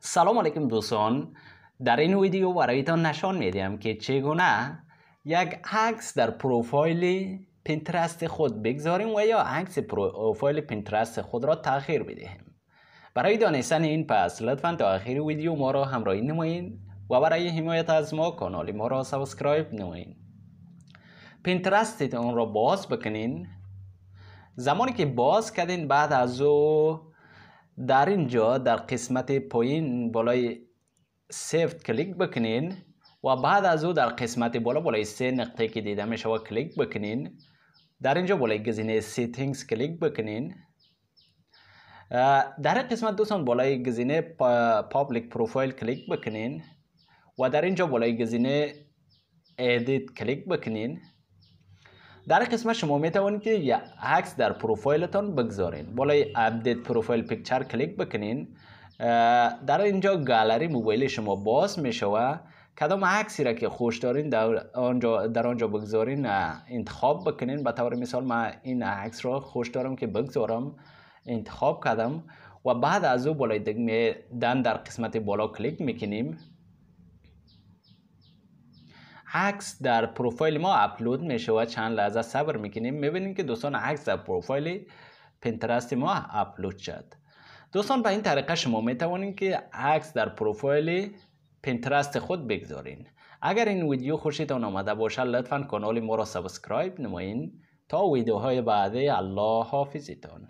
سلام علیکم دوستان در این ویدیو برایتان نشان میدیم که چگونه یک عکس در پروفایل پینترست خود بگذاریم و یا عکس پروفایل پینترست خود را تغییر بدهیم برای دانستن این پس لطفا تا آخر ویدیو ما را همراهی نمایید و برای حمایت از ما کانال ما را سابسکرایب نمایید پینترستتان را باز بکنین زمانی که باز کردین بعد از او در اینجا در قسمت پایین بالای سفت کلیک بکنین و بعد از او در قسمت بالا بالای سه نقطه که دیده می کلیک بکنین در اینجا بالای گزینه سیتینگز کلیک بکنین در قسمت دوستان بالای گزینه پابلیک پروفایل کلیک بکنین و در اینجا بالای گزینه ادیت کلیک بکنین در قسمت شما می توانید که یک عکس در پروفایلتان بگذارین بالای اپدیت پروفایل پیکچر کلیک بکنین در اینجا گالری موبایل شما باز می شود کدام عکسی را که خوش دارین در آنجا, در آنجا بگذارین انتخاب بکنین به طور مثال من این عکس را خوش دارم که بگذارم انتخاب کردم و بعد از او بالای دن در قسمت بالا کلیک میکنیم عکس در پروفایل ما اپلود میشه و چند لحظه صبر میکنیم میبینیم که دوستان عکس در پروفایل پینترست ما اپلود شد دوستان به این طریقه شما میتوانید که عکس در پروفایل پینترست خود بگذارین اگر این ویدیو خوشتان آمده باشه لطفا کانال ما را سابسکرایب نمایین تا ویدیوهای بعدی الله حافظتان